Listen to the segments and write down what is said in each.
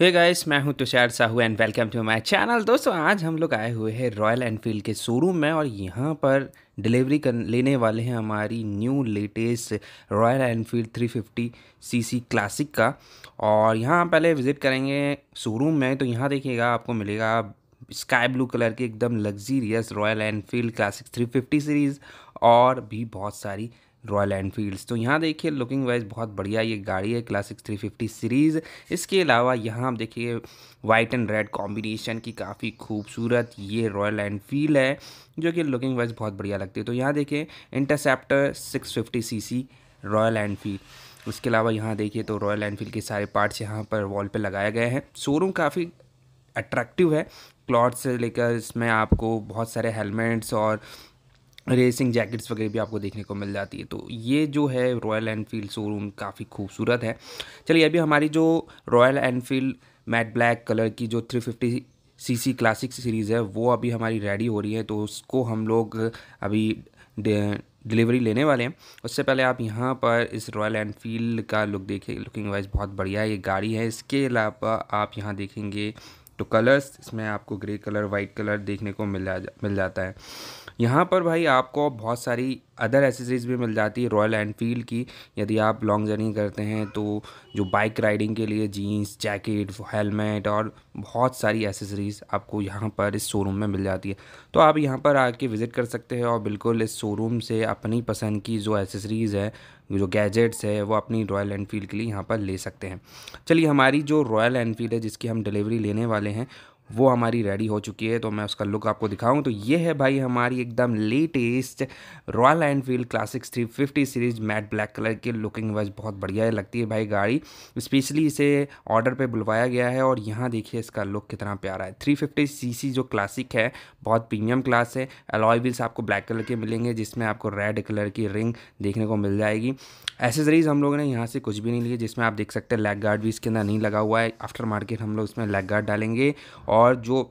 हे hey guys मैं हूं Tushar Sahu and welcome to my channel दोस्तों आज हम लोग आए हुए हैं रॉयल एनफील्ड के शोरूम में और यहां पर डिलीवरी कर लेने वाले हैं हमारी new latest Royal Enfield 350 CC classic का और यहां पहले विज़िट करेंगे शोरूम में तो यहां देखिएगा आपको मिलेगा स्काई ब्लू कलर की एकदम luxurious Royal Enfield Classic 350 series और भी बहुत सारी रॉयल एनफील्ड्स तो यहाँ देखिए लुकिंग वाइज बहुत बढ़िया ये गाड़ी है क्लासिक 350 सीरीज़ इसके अलावा यहाँ आप देखिए वाइट एंड रेड कॉम्बिनेशन की काफ़ी खूबसूरत ये रॉयल एनफील्ड है जो कि लुकिंग वाइज बहुत बढ़िया लगती है तो यहाँ देखिए Interceptor six fifty Royal Enfield उसके अलावा यहाँ देखिए तो रॉयल एनफील्ड के सारे पार्ट्स यहाँ पर वॉल पर लगाए गए हैं शोरूम काफ़ी अट्रैक्टिव है क्लॉथ से लेकर इसमें आपको बहुत सारे हेलमेट्स और रेसिंग जैकेट्स वगैरह भी आपको देखने को मिल जाती है तो ये जो है रॉयल एनफील्ड शोरूम काफ़ी खूबसूरत है चलिए अभी हमारी जो Royal Enfield matte black colour की जो 350 सीसी क्लासिक सीरीज़ है वो अभी हमारी रेडी हो रही है तो उसको हम लोग अभी डिलीवरी लेने वाले हैं उससे पहले आप यहाँ पर इस रॉयल एनफील्ड का लुक देखें लुकिंग वाइज बहुत बढ़िया ये गाड़ी है इसके अलावा आप यहाँ देखेंगे तो कलर्स इसमें आपको ग्रे कलर वाइट कलर देखने को मिल जा मिल जाता है यहाँ पर भाई आपको बहुत सारी अदर एसेसरीज़ भी मिल जाती है रॉयल एनफील्ड की यदि आप लॉन्ग जर्नी करते हैं तो जो बाइक राइडिंग के लिए जीन्स जैकेट हेलमेट और बहुत सारी एसेसरीज़ आपको यहाँ पर इस शोरूम में मिल जाती है तो आप यहाँ पर आके विज़िट कर सकते हैं और बिल्कुल इस शोरूम से अपनी पसंद की जो एसेसरीज़ है जो गैजेट्स है वो अपनी रॉयल एनफील्ड के लिए यहाँ पर ले सकते हैं चलिए हमारी जो रॉयल एनफील्ड है जिसकी हम डिलीवरी लेने वाले हैं वो हमारी रेडी हो चुकी है तो मैं उसका लुक आपको दिखाऊँ तो ये है भाई हमारी एकदम latest Royal Enfield classics three fifty series matte black colour की लुकिंग वाइज बहुत बढ़िया है लगती है भाई गाड़ी स्पेशली इसे ऑर्डर पर बुलवाया गया है और यहाँ देखिए इसका लुक कितना प्यारा है थ्री फिफ्टी जो क्लासिक है बहुत प्रीमियम क्लास है अलॉय व्हील्स आपको ब्लैक कलर के मिलेंगे जिसमें आपको रेड कलर की रिंग देखने को मिल जाएगी एसेसरीज़ हम लोगों ने यहाँ से कुछ भी नहीं लिए जिसमें आप देख सकते हैं लेग गार्ड भी इसके अंदर नहीं लगा हुआ है आफ्टर मार्केट हम लोग इसमें लेग गार्ड डालेंगे और जो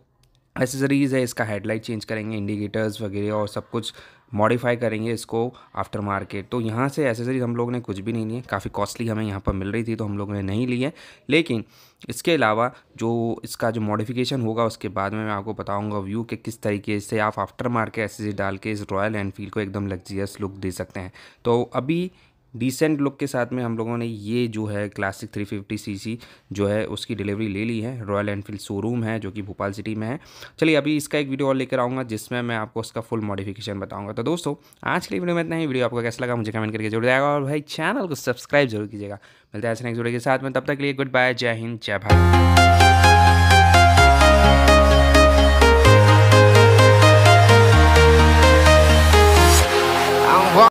एसेसरीज़ है इसका हेडलाइट चेंज करेंगे इंडिकेटर्स वगैरह और सब कुछ मॉडिफाई करेंगे इसको आफ्टर मार्केट तो यहाँ से एसेसरीज हम लोग ने कुछ भी नहीं लिए काफ़ी कॉस्टली हमें यहाँ पर मिल रही थी तो हम लोग ने नहीं लिए लेकिन इसके अलावा जो इसका जो मॉडिफिकेशन होगा उसके बाद में मैं आपको बताऊंगा व्यू के किस तरीके से आप आफ्टर मार्केट एसेसरी डाल के इस रॉयल एनफील्ड को एकदम लग्जरियस लुक दे सकते हैं तो अभी डिसेंट लुक के साथ में हम लोगों ने ये जो है क्लासिक 350 सीसी जो है उसकी डिलीवरी ले ली है रॉयल एनफील्ड शोरूम है जो कि भोपाल सिटी में है चलिए अभी इसका एक वीडियो और लेकर आऊँगा जिसमें मैं आपको उसका फुल मॉडिफिकेशन बताऊँगा तो दोस्तों आज के लिए वीडियो में इतना ही वीडियो आपको कैसा लगा मुझे कमेंट करके जरूर जाएगा और भाई चैनल को सब्सक्राइब जरूर कीजिएगा मिलते हैं नेक्स्ट वीडियो के साथ में तब तक के लिए गुड बाय जय हिंद जय भारत